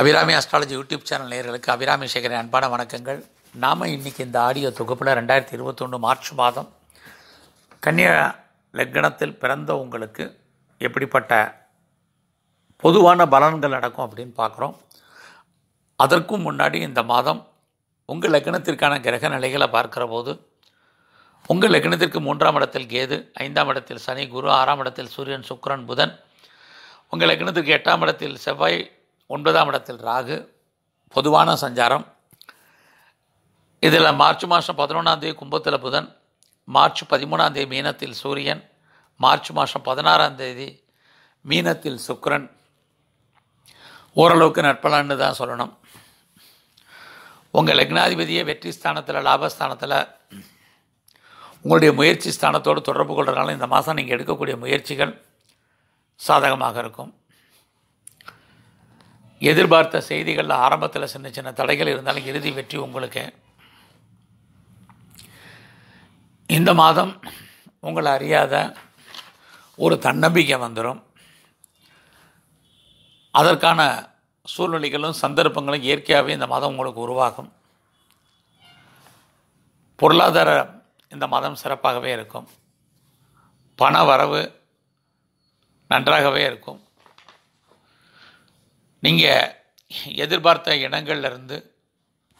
Abirami astrology YouTube channel நேர்களுக்கு அபிராமி சேகரன் அன்பான வணக்கங்கள் நாம் இன்றைக்கி இந்த ஆடியோ தொகுப்பில் ரெண்டாயிரத்தி இருபத்தொன்று மார்ச் மாதம் கன்னியா லக்னத்தில் பிறந்த உங்களுக்கு எப்படிப்பட்ட பொதுவான பலன்கள் நடக்கும் அப்படின்னு பார்க்குறோம் அதற்கும் முன்னாடி இந்த மாதம் உங்கள் லக்னத்திற்கான கிரக நிலைகளை பார்க்குற போது உங்கள் லக்னத்திற்கு மூன்றாம் இடத்தில் கேது ஐந்தாம் இடத்தில் சனி குரு ஆறாம் இடத்தில் சூரியன் சுக்கரன் புதன் உங்கள் லக்னத்திற்கு எட்டாம் இடத்தில் செவ்வாய் ஒன்பதாம் இடத்தில் ராகு பொதுவான சஞ்சாரம் இதில் மார்ச் மாதம் பதினொன்றாந்தேதி கும்பத்தில் புதன் மார்ச் பதிமூணாந்தேதி மீனத்தில் சூரியன் மார்ச் மாதம் பதினாறாம் தேதி மீனத்தில் சுக்கரன் ஓரளவுக்கு நட்பலான்னு தான் சொல்லணும் உங்கள் லக்னாதிபதியை வெற்றி ஸ்தானத்தில் லாபஸ்தானத்தில் உங்களுடைய முயற்சி ஸ்தானத்தோடு தொடர்பு கொள்கிறதுனால இந்த மாதம் நீங்கள் எடுக்கக்கூடிய முயற்சிகள் சாதகமாக இருக்கும் எதிர்பார்த்த செய்திகளில் ஆரம்பத்தில் சின்ன சின்ன தடைகள் இருந்தாலும் இறுதி வெற்றி உங்களுக்கு இந்த மாதம் உங்களை அறியாத ஒரு தன்னம்பிக்கை வந்துடும் அதற்கான சூழ்நிலைகளும் சந்தர்ப்பங்களும் இயற்கையாகவே இந்த மாதம் உங்களுக்கு உருவாகும் பொருளாதார இந்த மாதம் சிறப்பாகவே இருக்கும் பண வரவு நன்றாகவே இருக்கும் நீங்கள் எதிர்பார்த்த இடங்கள்லேருந்து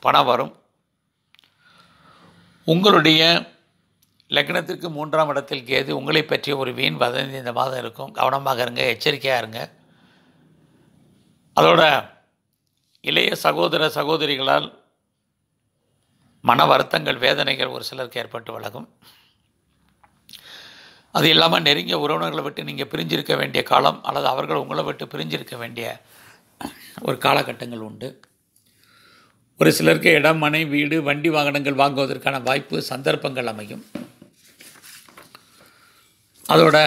பணம் வரும் உங்களுடைய லக்னத்திற்கு மூன்றாம் இடத்தில் கேது உங்களை பற்றிய ஒரு வீண் வதந்தி இந்த மாதம் இருக்கும் கவனமாக இருங்க எச்சரிக்கையாக இருங்க அதோட இளைய சகோதர சகோதரிகளால் மன வருத்தங்கள் வேதனைகள் ஒரு சிலருக்கு ஏற்பட்டு வழங்கும் அது இல்லாமல் நெருங்கிய உறவினர்களை விட்டு நீங்கள் பிரிஞ்சிருக்க வேண்டிய காலம் அல்லது அவர்கள் உங்களை விட்டு பிரிஞ்சிருக்க வேண்டிய ஒரு காலகட்டங்கள் உண்டு ஒரு சிலருக்கு இடம் மனை வீடு வண்டி வாகனங்கள் வாங்குவதற்கான வாய்ப்பு சந்தர்ப்பங்கள் அமையும் அதோட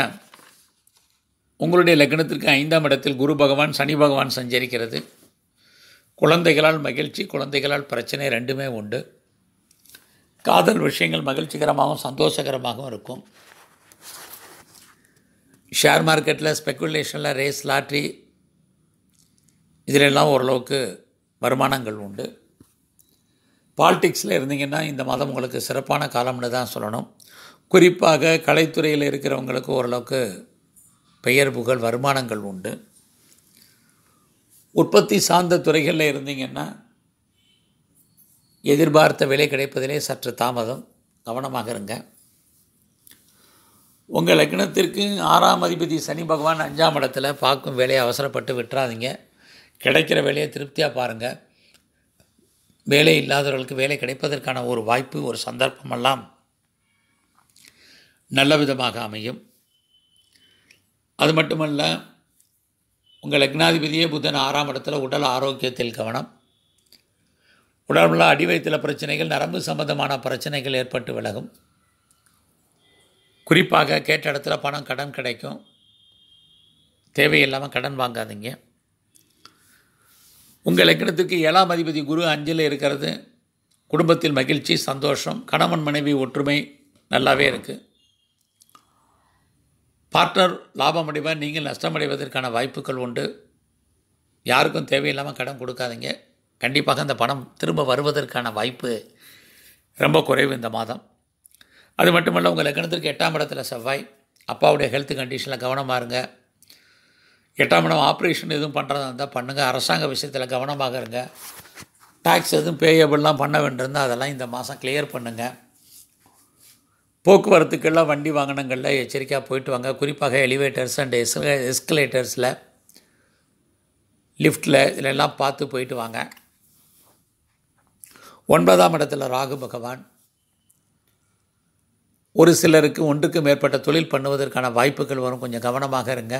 உங்களுடைய லக்னத்திற்கு ஐந்தாம் இடத்தில் குரு பகவான் சனி பகவான் சஞ்சரிக்கிறது குழந்தைகளால் மகிழ்ச்சி குழந்தைகளால் பிரச்சனை ரெண்டுமே உண்டு காதல் விஷயங்கள் மகிழ்ச்சிகரமாகவும் சந்தோஷகரமாகவும் இருக்கும் ஷேர் மார்க்கெட்டில் ஸ்பெக்குலேஷனில் ரேஸ் லாட்ரி இதிலெல்லாம் ஓரளவுக்கு வருமானங்கள் உண்டு பாலிடிக்ஸில் இருந்தீங்கன்னா இந்த மாதம் உங்களுக்கு சிறப்பான காலம்னு தான் சொல்லணும் குறிப்பாக கலைத்துறையில் இருக்கிறவங்களுக்கு ஓரளவுக்கு பெயர் புகழ் வருமானங்கள் உண்டு உற்பத்தி சார்ந்த துறைகளில் இருந்தீங்கன்னா எதிர்பார்த்த விலை கிடைப்பதிலே சற்று தாமதம் கவனமாக இருங்க உங்கள் லக்னத்திற்கு ஆறாம் அதிபதி சனி பகவான் அஞ்சாம் இடத்துல பார்க்கும் வேலையை அவசரப்பட்டு விட்டுறாதீங்க கிடைக்கிற வேலையை திருப்தியாக பாருங்கள் வேலை இல்லாதவர்களுக்கு வேலை கிடைப்பதற்கான ஒரு வாய்ப்பு ஒரு சந்தர்ப்பமெல்லாம் நல்ல விதமாக அமையும் அது மட்டுமல்ல உங்கள் லக்னாதிபதியே புதன் ஆறாம் இடத்துல உடல் ஆரோக்கியத்தில் கவனம் உடம்புல அடிவயத்தில் பிரச்சனைகள் நரம்பு சம்பந்தமான பிரச்சனைகள் ஏற்பட்டு விலகும் குறிப்பாக கேட்ட இடத்துல பணம் கடன் கிடைக்கும் தேவையில்லாமல் கடன் வாங்காதீங்க உங்கள் லக்கணத்துக்கு ஏழாம் அதிபதி குரு அஞ்சில் இருக்கிறது குடும்பத்தில் மகிழ்ச்சி சந்தோஷம் கணவன் மனைவி ஒற்றுமை நல்லாவே இருக்குது பார்ட்னர் லாபம் அடைவார் நீங்கள் நஷ்டமடைவதற்கான வாய்ப்புகள் உண்டு யாருக்கும் தேவையில்லாமல் கடன் கொடுக்காதீங்க கண்டிப்பாக அந்த பணம் திரும்ப வருவதற்கான வாய்ப்பு ரொம்ப குறைவு இந்த மாதம் அது மட்டுமல்ல உங்கள் லக்கணத்திற்கு எட்டாம் இடத்துல செவ்வாய் அப்பாவுடைய ஹெல்த் கண்டிஷனில் கவனமாக இருங்க எட்டாம் இடம் ஆப்ரேஷன் எதுவும் பண்ணுறதா இருந்தால் பண்ணுங்கள் அரசாங்க விஷயத்தில் கவனமாக இருங்க டேக்ஸ் எதுவும் பேயபிள்லாம் பண்ண வேண்டியிருந்தால் அதெல்லாம் இந்த மாதம் கிளியர் பண்ணுங்கள் போக்குவரத்துக்கெல்லாம் வண்டி வாகனங்களில் எச்சரிக்கையாக போயிட்டு வாங்க குறிப்பாக எலிவேட்டர்ஸ் அண்ட் எஸ்கலே எஸ்கலேட்டர்ஸில் லிஃப்ட்டில் இதிலெல்லாம் பார்த்து போயிட்டு வாங்க ஒன்பதாம் இடத்துல ராகு பகவான் ஒரு சிலருக்கு ஒன்றுக்கு மேற்பட்ட தொழில் பண்ணுவதற்கான வாய்ப்புகள் வரும் கொஞ்சம் கவனமாக இருங்க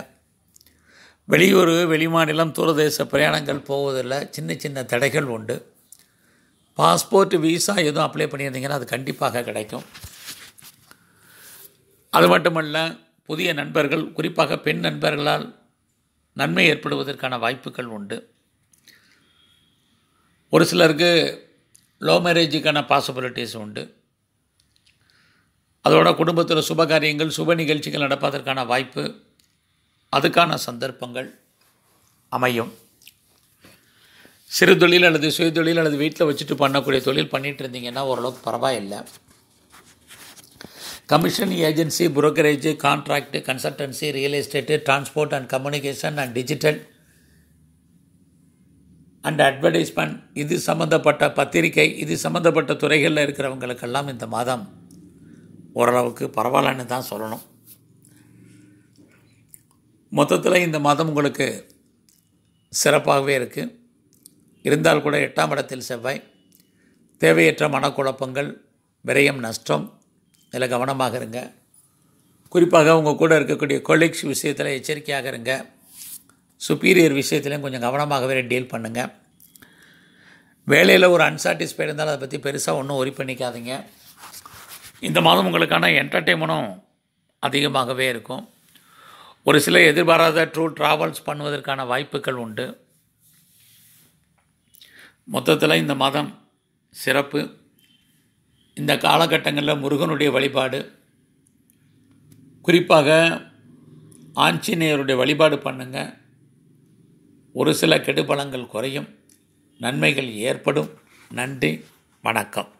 வெளியூர் வெளிமாநிலம் தூரதேச பிரயாணங்கள் போவதில் சின்ன சின்ன தடைகள் உண்டு பாஸ்போர்ட் விசா எதுவும் அப்ளை பண்ணியிருந்தீங்கன்னா அது கண்டிப்பாக கிடைக்கும் அது மட்டுமல்ல புதிய நண்பர்கள் குறிப்பாக பெண் நண்பர்களால் நன்மை ஏற்படுவதற்கான வாய்ப்புகள் உண்டு ஒரு சிலருக்கு லோ மேரேஜுக்கான பாசிபிலிட்டிஸ் உண்டு அதோட குடும்பத்தில் சுப காரியங்கள் சுப நிகழ்ச்சிகள் நடப்பதற்கான வாய்ப்பு அதுக்கான சந்தர்ப்பங்கள் அமையும் சிறு தொழில் அல்லது சுயதொழில் அல்லது வீட்டில் வச்சுட்டு பண்ணக்கூடிய தொழில் பண்ணிகிட்டு இருந்தீங்கன்னா ஓரளவுக்கு பரவாயில்லை commission agency brokerage contract consultancy real estate transport and communication and digital and advertisement இது சம்மந்தப்பட்ட பத்திரிகை இது சம்மந்தப்பட்ட துறைகளில் இருக்கிறவங்களுக்கெல்லாம் இந்த மாதம் ஓரளவுக்கு பரவாயில்லன்னு தான் சொல்லணும் மொத்தத்தில் இந்த மாதம் உங்களுக்கு சிறப்பாகவே இருக்குது இருந்தால் கூட எட்டாம் இடத்தில் செவ்வாய் தேவையற்ற மனக்குழப்பங்கள் விரயம் நஷ்டம் இதில் கவனமாக இருங்க குறிப்பாக உங்கள் கூட இருக்கக்கூடிய கொலீக்ஸ் விஷயத்தில் எச்சரிக்கையாக இருங்க சுப்பீரியர் விஷயத்துலையும் கொஞ்சம் கவனமாகவே டீல் பண்ணுங்கள் வேலையில் ஒரு அன்சாட்டிஸ்ஃபைடு இருந்தாலும் அதை பற்றி பெருசாக ஒன்றும் ஒரி பண்ணிக்காதீங்க இந்த மாதம் உங்களுக்கான என்டர்டெயின்மெண்ட்டும் அதிகமாகவே இருக்கும் ஒரு சில எதிர்பாராத டூர் ட்ராவல்ஸ் பண்ணுவதற்கான வாய்ப்புகள் உண்டு மொத்தத்தில் இந்த மதம் சிறப்பு இந்த காலகட்டங்களில் முருகனுடைய வழிபாடு குறிப்பாக ஆஞ்சநேயருடைய வழிபாடு பண்ணுங்கள் ஒரு சில கெடுபலங்கள் குறையும் நன்மைகள் ஏற்படும் நன்றி வணக்கம்